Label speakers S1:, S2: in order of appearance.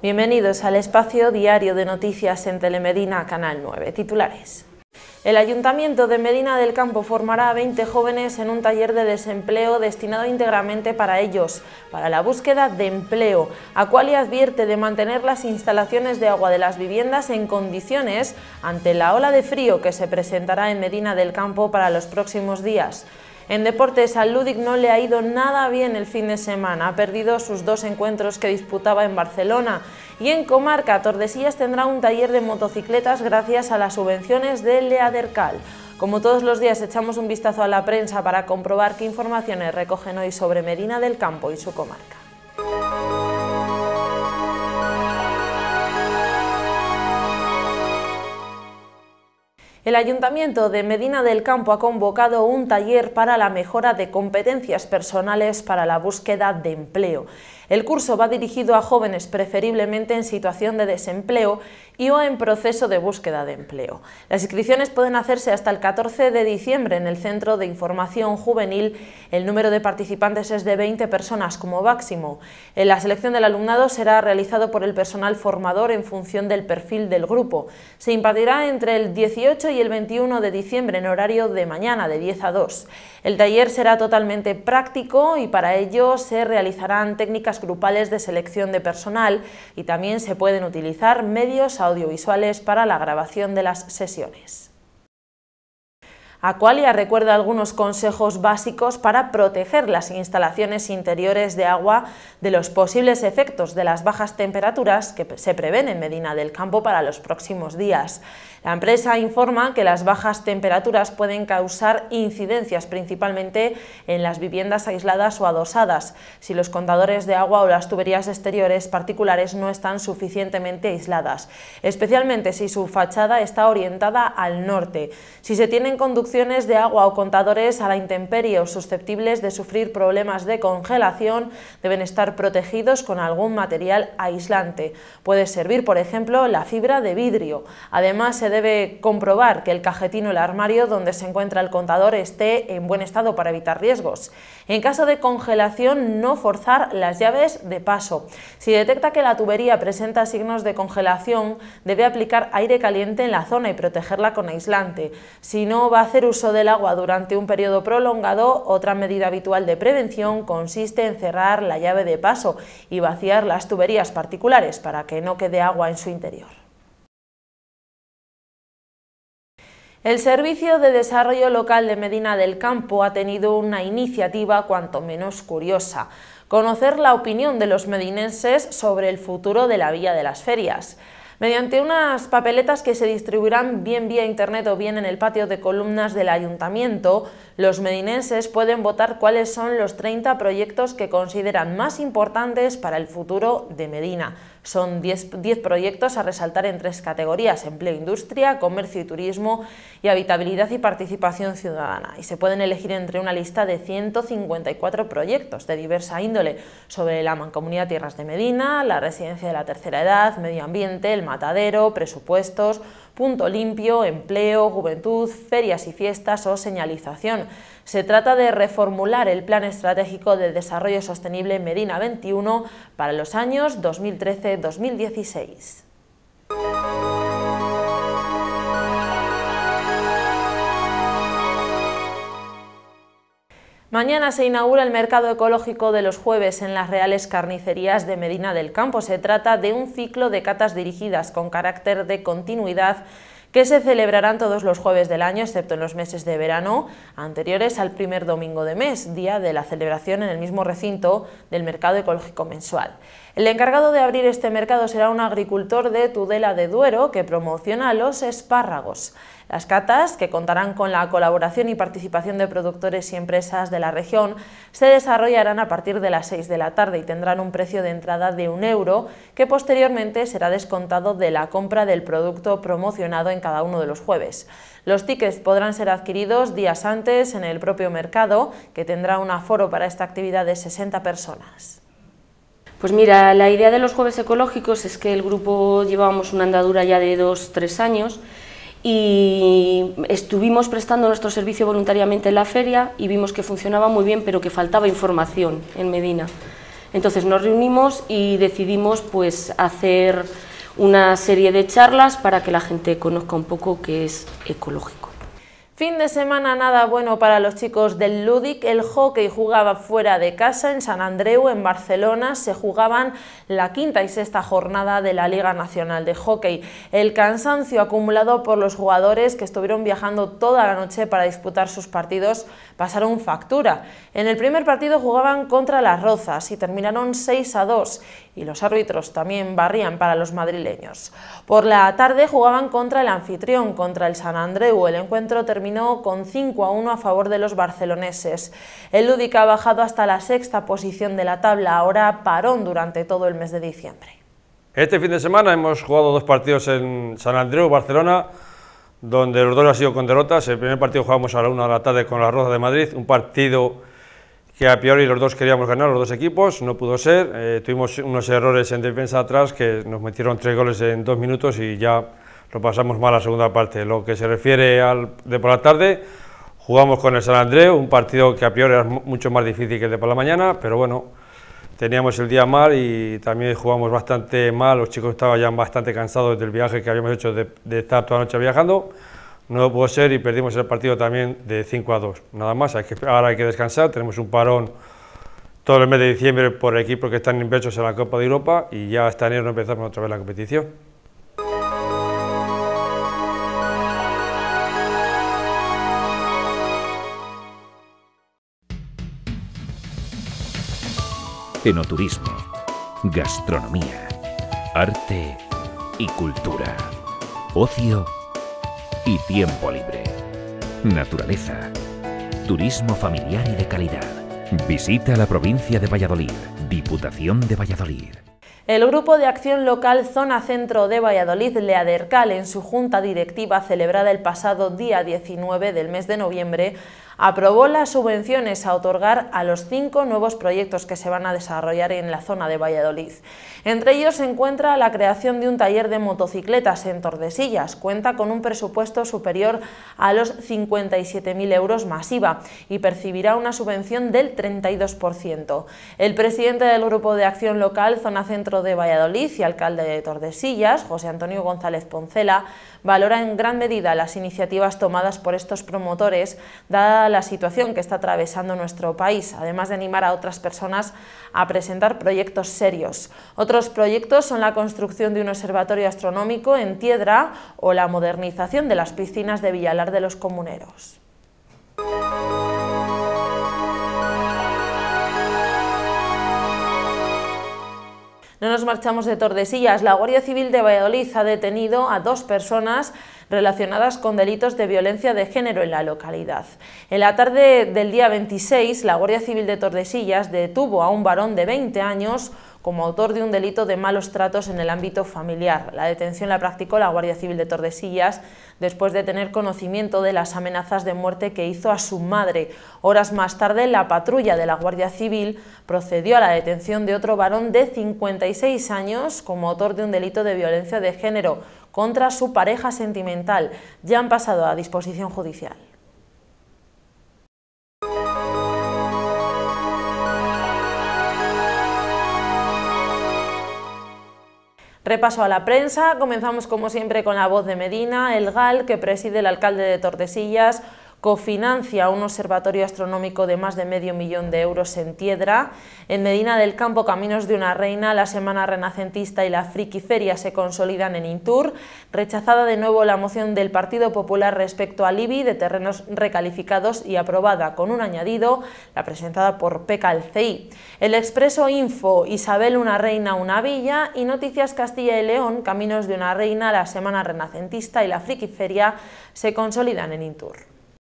S1: Bienvenidos al espacio diario de noticias en Telemedina, Canal 9. Titulares. El Ayuntamiento de Medina del Campo formará a 20 jóvenes en un taller de desempleo destinado íntegramente para ellos, para la búsqueda de empleo. a cual le advierte de mantener las instalaciones de agua de las viviendas en condiciones ante la ola de frío que se presentará en Medina del Campo para los próximos días. En deportes, al Ludic no le ha ido nada bien el fin de semana. Ha perdido sus dos encuentros que disputaba en Barcelona. Y en Comarca, Tordesillas tendrá un taller de motocicletas gracias a las subvenciones de Leadercal. Como todos los días, echamos un vistazo a la prensa para comprobar qué informaciones recogen hoy sobre Medina del Campo y su comarca. El Ayuntamiento de Medina del Campo ha convocado un taller para la mejora de competencias personales para la búsqueda de empleo. El curso va dirigido a jóvenes preferiblemente en situación de desempleo y o en proceso de búsqueda de empleo. Las inscripciones pueden hacerse hasta el 14 de diciembre en el Centro de Información Juvenil. El número de participantes es de 20 personas como máximo. Eh, la selección del alumnado será realizado por el personal formador en función del perfil del grupo. Se impartirá entre el 18 y el 21 de diciembre en horario de mañana, de 10 a 2. El taller será totalmente práctico y para ello se realizarán técnicas grupales de selección de personal y también se pueden utilizar medios audiovisuales para la grabación de las sesiones. Aqualia recuerda algunos consejos básicos para proteger las instalaciones interiores de agua de los posibles efectos de las bajas temperaturas que se prevén en Medina del Campo para los próximos días. La empresa informa que las bajas temperaturas pueden causar incidencias principalmente en las viviendas aisladas o adosadas, si los contadores de agua o las tuberías exteriores particulares no están suficientemente aisladas, especialmente si su fachada está orientada al norte. Si se tienen de agua o contadores a la intemperie o susceptibles de sufrir problemas de congelación deben estar protegidos con algún material aislante. Puede servir, por ejemplo, la fibra de vidrio. Además, se debe comprobar que el cajetín o el armario donde se encuentra el contador esté en buen estado para evitar riesgos. En caso de congelación, no forzar las llaves de paso. Si detecta que la tubería presenta signos de congelación, debe aplicar aire caliente en la zona y protegerla con aislante. Si no va a hacer uso del agua durante un periodo prolongado, otra medida habitual de prevención consiste en cerrar la llave de paso y vaciar las tuberías particulares para que no quede agua en su interior. El Servicio de Desarrollo Local de Medina del Campo ha tenido una iniciativa cuanto menos curiosa, conocer la opinión de los medinenses sobre el futuro de la vía de las Ferias mediante unas papeletas que se distribuirán bien vía internet o bien en el patio de columnas del ayuntamiento, los medinenses pueden votar cuáles son los 30 proyectos que consideran más importantes para el futuro de Medina. Son 10 proyectos a resaltar en tres categorías, empleo, industria, comercio y turismo y habitabilidad y participación ciudadana. Y se pueden elegir entre una lista de 154 proyectos de diversa índole sobre la mancomunidad Tierras de Medina, la residencia de la tercera edad, medio ambiente, el matadero, presupuestos, punto limpio, empleo, juventud, ferias y fiestas o señalización. Se trata de reformular el Plan Estratégico de Desarrollo Sostenible Medina 21 para los años 2013-2016. Mañana se inaugura el mercado ecológico de los jueves en las Reales Carnicerías de Medina del Campo. Se trata de un ciclo de catas dirigidas con carácter de continuidad que se celebrarán todos los jueves del año, excepto en los meses de verano, anteriores al primer domingo de mes, día de la celebración en el mismo recinto del mercado ecológico mensual. El encargado de abrir este mercado será un agricultor de Tudela de Duero que promociona los espárragos. Las catas, que contarán con la colaboración y participación de productores y empresas de la región, se desarrollarán a partir de las 6 de la tarde y tendrán un precio de entrada de un euro que posteriormente será descontado de la compra del producto promocionado en cada uno de los jueves. Los tickets podrán ser adquiridos días antes en el propio mercado, que tendrá un aforo para esta actividad de 60 personas. Pues mira, la idea de los Jueves Ecológicos es que el grupo llevábamos una andadura ya de dos, tres años y estuvimos prestando nuestro servicio voluntariamente en la feria y vimos que funcionaba muy bien, pero que faltaba información en Medina. Entonces nos reunimos y decidimos pues hacer una serie de charlas para que la gente conozca un poco qué es ecológico. Fin de semana nada bueno para los chicos del Ludic. El hockey jugaba fuera de casa en San Andreu, en Barcelona. Se jugaban la quinta y sexta jornada de la Liga Nacional de Hockey. El cansancio acumulado por los jugadores que estuvieron viajando toda la noche para disputar sus partidos pasaron factura. En el primer partido jugaban contra las Rozas y terminaron 6 a 2 y los árbitros también barrían para los madrileños. Por la tarde jugaban contra el anfitrión, contra el San Andreu. El encuentro terminó con 5 a 1 a favor de los barceloneses. El Lúdica ha bajado hasta la sexta posición de la tabla, ahora parón durante todo el mes de diciembre. Este fin de semana hemos jugado dos partidos en San Andreu, Barcelona, donde los dos ha sido con derrotas. El primer partido jugamos a la una de la tarde con la rosa de Madrid, un partido que a y los dos queríamos ganar, los dos equipos, no pudo ser. Eh, tuvimos unos errores en defensa atrás que nos metieron tres goles en dos minutos y ya lo pasamos mal la segunda parte. Lo que se refiere al de por la tarde, jugamos con el San Andrés, un partido que a priori era mucho más difícil que el de por la mañana, pero bueno, teníamos el día mal y también jugamos bastante mal, los chicos estaban ya bastante cansados del viaje que habíamos hecho de, estar toda la noche viajando. No pudo ser y perdimos el partido también de 5 a 2. Nada más, hay que, ahora hay que descansar, tenemos un parón todo el mes de diciembre por equipos que están inversos en la Copa de Europa y ya hasta enero empezamos otra vez la competición. enoturismo, gastronomía, arte y cultura, ocio y tiempo libre, naturaleza, turismo familiar y de calidad. Visita la provincia de Valladolid, Diputación de Valladolid. El Grupo de Acción Local Zona Centro de Valladolid, Leadercal, en su junta directiva celebrada el pasado día 19 del mes de noviembre, aprobó las subvenciones a otorgar a los cinco nuevos proyectos que se van a desarrollar en la zona de Valladolid. Entre ellos se encuentra la creación de un taller de motocicletas en Tordesillas, cuenta con un presupuesto superior a los 57.000 euros masiva y percibirá una subvención del 32%. El presidente del Grupo de Acción Local Zona Centro de Valladolid y alcalde de Tordesillas, José Antonio González Poncela, valora en gran medida las iniciativas tomadas por estos promotores, dada la situación que está atravesando nuestro país, además de animar a otras personas a presentar proyectos serios. Otros proyectos son la construcción de un observatorio astronómico en Tiedra o la modernización de las piscinas de Villalar de los Comuneros. No nos marchamos de Tordesillas. La Guardia Civil de Valladolid ha detenido a dos personas relacionadas con delitos de violencia de género en la localidad. En la tarde del día 26, la Guardia Civil de Tordesillas detuvo a un varón de 20 años como autor de un delito de malos tratos en el ámbito familiar. La detención la practicó la Guardia Civil de Tordesillas después de tener conocimiento de las amenazas de muerte que hizo a su madre. Horas más tarde, la patrulla de la Guardia Civil procedió a la detención de otro varón de 56 años como autor de un delito de violencia de género, contra su pareja sentimental. Ya han pasado a disposición judicial. Repaso a la prensa, comenzamos como siempre con la voz de Medina, el GAL que preside el alcalde de Tordesillas, cofinancia un observatorio astronómico de más de medio millón de euros en Tiedra. En Medina del Campo, Caminos de una Reina, la Semana Renacentista y la Friquiferia se consolidan en Intur. Rechazada de nuevo la moción del Partido Popular respecto al IBI de terrenos recalificados y aprobada con un añadido, la presentada por PECALCI. El Expreso Info, Isabel una Reina, una Villa y Noticias Castilla y León, Caminos de una Reina, la Semana Renacentista y la Friquiferia se consolidan en Intur.